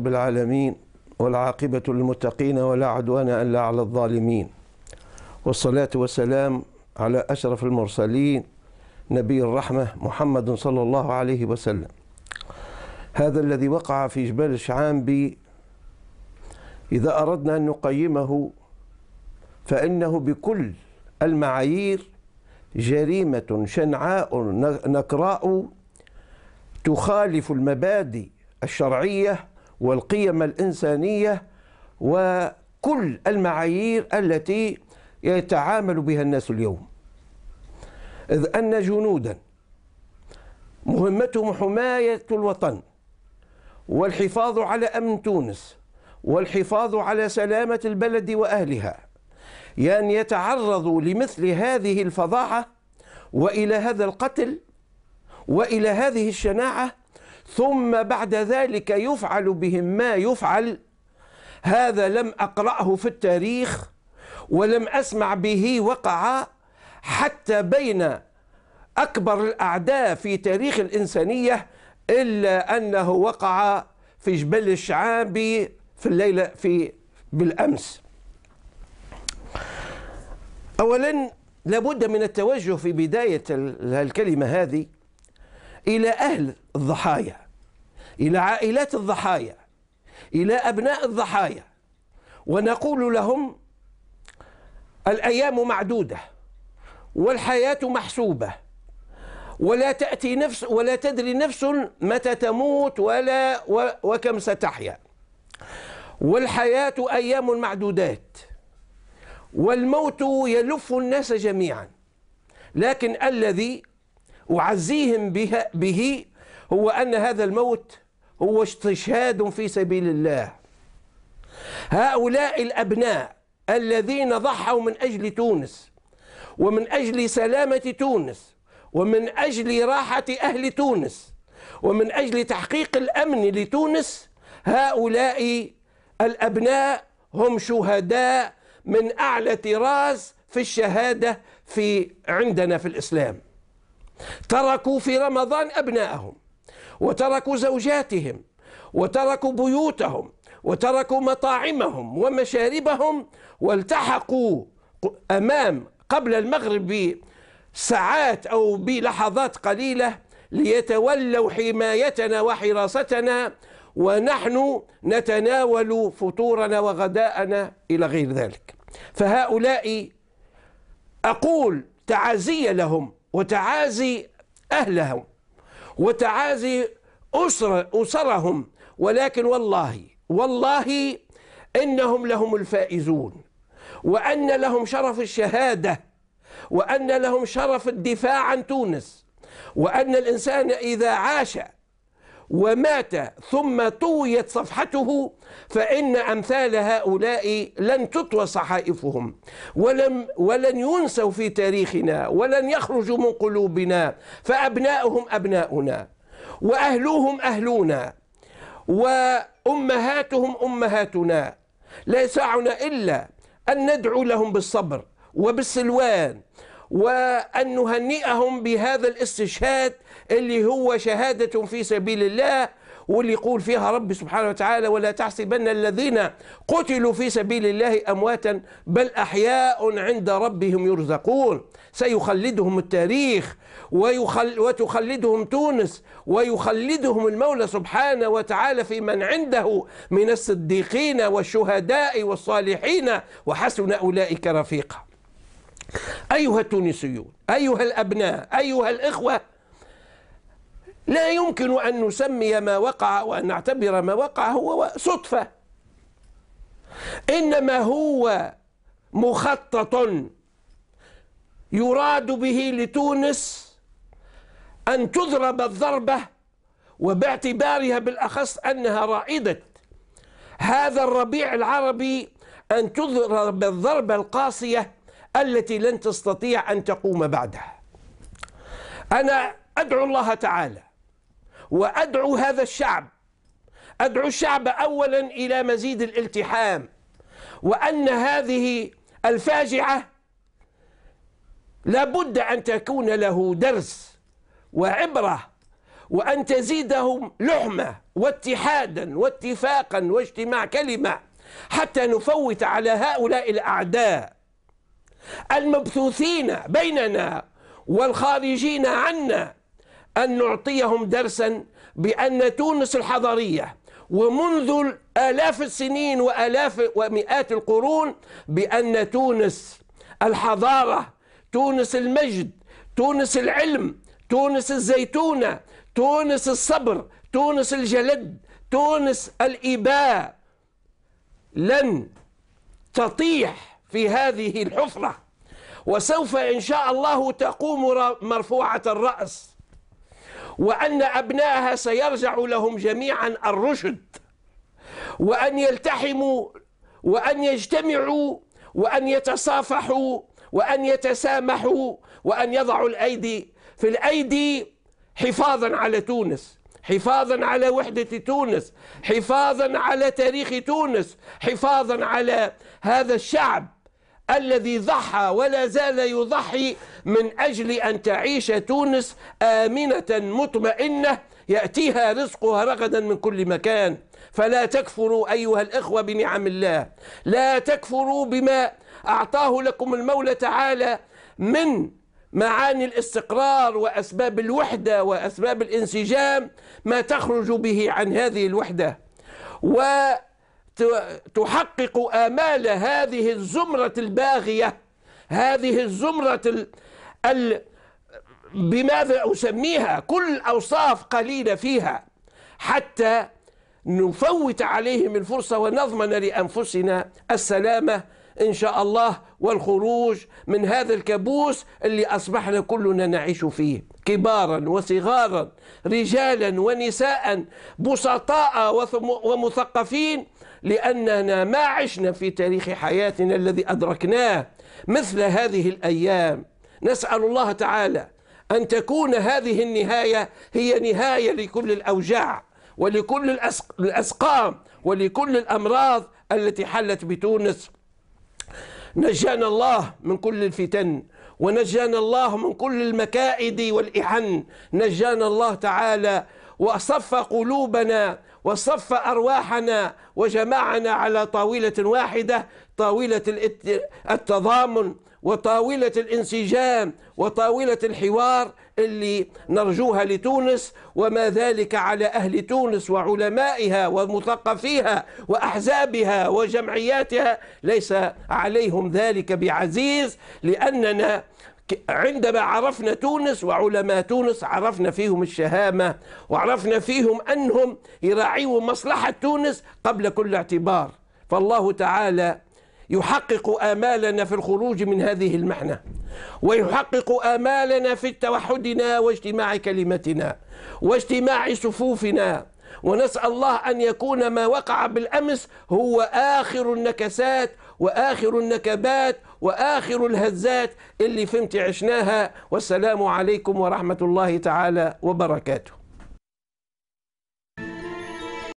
رب العالمين والعاقبة للمتقين ولا عدوان إلا على الظالمين والصلاة والسلام على أشرف المرسلين نبي الرحمة محمد صلى الله عليه وسلم هذا الذي وقع في جبال الشعام إذا أردنا أن نقيمه فإنه بكل المعايير جريمة شنعاء نكراء تخالف المبادئ الشرعية والقيم الإنسانية وكل المعايير التي يتعامل بها الناس اليوم إذ أن جنودا مهمتهم حماية الوطن والحفاظ على أمن تونس والحفاظ على سلامة البلد وأهلها يعني يتعرضوا لمثل هذه الفظاعة وإلى هذا القتل وإلى هذه الشناعة ثم بعد ذلك يفعل بهم ما يفعل هذا لم اقراه في التاريخ ولم اسمع به وقع حتى بين اكبر الاعداء في تاريخ الانسانيه الا انه وقع في جبل الشعابي في الليله في بالامس اولا لابد من التوجه في بدايه الكلمه هذه الى اهل الضحايا إلى عائلات الضحايا إلى أبناء الضحايا ونقول لهم الأيام معدودة والحياة محسوبة ولا تأتي نفس ولا تدري نفس متى تموت ولا وكم ستحيا والحياة أيام معدودات والموت يلف الناس جميعا لكن الذي أعزيهم به هو أن هذا الموت هو استشهاد في سبيل الله هؤلاء الأبناء الذين ضحوا من أجل تونس ومن أجل سلامة تونس ومن أجل راحة أهل تونس ومن أجل تحقيق الأمن لتونس هؤلاء الأبناء هم شهداء من أعلى طراز في الشهادة في عندنا في الإسلام تركوا في رمضان أبناءهم وتركوا زوجاتهم وتركوا بيوتهم وتركوا مطاعمهم ومشاربهم والتحقوا امام قبل المغرب بساعات او بلحظات قليله ليتولوا حمايتنا وحراستنا ونحن نتناول فطورنا وغداءنا الى غير ذلك فهؤلاء اقول تعازي لهم وتعازي اهلهم وتعازي أسر أسرهم ولكن والله والله إنهم لهم الفائزون وأن لهم شرف الشهادة وأن لهم شرف الدفاع عن تونس وأن الإنسان إذا عاش ومات ثم طويت صفحته فإن أمثال هؤلاء لن تطوى صحائفهم ولم ولن ينسوا في تاريخنا ولن يخرجوا من قلوبنا فأبناؤهم أبناؤنا وأهلوهم أهلونا وأمهاتهم أمهاتنا لا يسعنا إلا أن ندعو لهم بالصبر وبالسلوان وأن نهنئهم بهذا الاستشهاد اللي هو شهادة في سبيل الله واللي يقول فيها رب سبحانه وتعالى ولا تحسبن الذين قتلوا في سبيل الله أمواتا بل أحياء عند ربهم يرزقون سيخلدهم التاريخ ويخل وتخلدهم تونس ويخلدهم المولى سبحانه وتعالى في من عنده من الصديقين والشهداء والصالحين وحسن أولئك رفيقا أيها التونسيون أيها الأبناء أيها الإخوة لا يمكن أن نسمي ما وقع وأن نعتبر ما وقع هو صدفة إنما هو مخطط يراد به لتونس أن تضرب الضربة وباعتبارها بالأخص أنها رائدة هذا الربيع العربي أن تضرب الضربة القاسية التي لن تستطيع أن تقوم بعدها أنا أدعو الله تعالى وأدعو هذا الشعب أدعو الشعب أولا إلى مزيد الالتحام وأن هذه الفاجعة لابد أن تكون له درس وعبرة وأن تزيدهم لحمة واتحادا واتفاقا واجتماع كلمة حتى نفوت على هؤلاء الأعداء المبثوثين بيننا والخارجين عنا أن نعطيهم درسا بأن تونس الحضرية ومنذ آلاف السنين وآلاف ومئات القرون بأن تونس الحضارة تونس المجد تونس العلم تونس الزيتونة تونس الصبر تونس الجلد تونس الإباء لن تطيح في هذه الحفرة وسوف إن شاء الله تقوم مرفوعة الرأس وأن أبنائها سيرجع لهم جميعا الرشد وأن يلتحموا وأن يجتمعوا وأن يتصافحوا وأن يتسامحوا وأن يضعوا الأيدي في الأيدي حفاظا على تونس حفاظا على وحدة تونس حفاظا على تاريخ تونس حفاظا على هذا الشعب الذي ضحى ولا زال يضحي من أجل أن تعيش تونس آمنة مطمئنة يأتيها رزقها رغدا من كل مكان فلا تكفروا أيها الإخوة بنعم الله لا تكفروا بما أعطاه لكم المولى تعالى من معاني الاستقرار وأسباب الوحدة وأسباب الانسجام ما تخرج به عن هذه الوحدة و تحقق آمال هذه الزمرة الباغية هذه الزمرة ال... ال... بماذا أسميها كل الأوصاف قليلة فيها حتى نفوت عليهم الفرصة ونضمن لأنفسنا السلامة إن شاء الله والخروج من هذا الكابوس اللي أصبحنا كلنا نعيش فيه كبارا وصغارا رجالا ونساء بسطاء ومثقفين لأننا ما عشنا في تاريخ حياتنا الذي أدركناه مثل هذه الأيام نسأل الله تعالى أن تكون هذه النهاية هي نهاية لكل الأوجاع ولكل الأسقام ولكل الأمراض التي حلت بتونس نجانا الله من كل الفتن ونجانا الله من كل المكائد والإحن نجانا الله تعالى وصف قلوبنا وصف أرواحنا وجمعنا على طاولة واحدة طاولة التضامن وطاولة الانسجام وطاولة الحوار اللي نرجوها لتونس وما ذلك على أهل تونس وعلمائها ومثقفيها وأحزابها وجمعياتها ليس عليهم ذلك بعزيز لأننا عندما عرفنا تونس وعلماء تونس عرفنا فيهم الشهامة وعرفنا فيهم أنهم يراعيوا مصلحة تونس قبل كل اعتبار فالله تعالى يحقق آمالنا في الخروج من هذه المحنة ويحقق آمالنا في توحدنا واجتماع كلمتنا واجتماع صفوفنا ونسأل الله أن يكون ما وقع بالأمس هو آخر النكسات وآخر النكبات وآخر الهزات اللي فهمت عشناها والسلام عليكم ورحمة الله تعالى وبركاته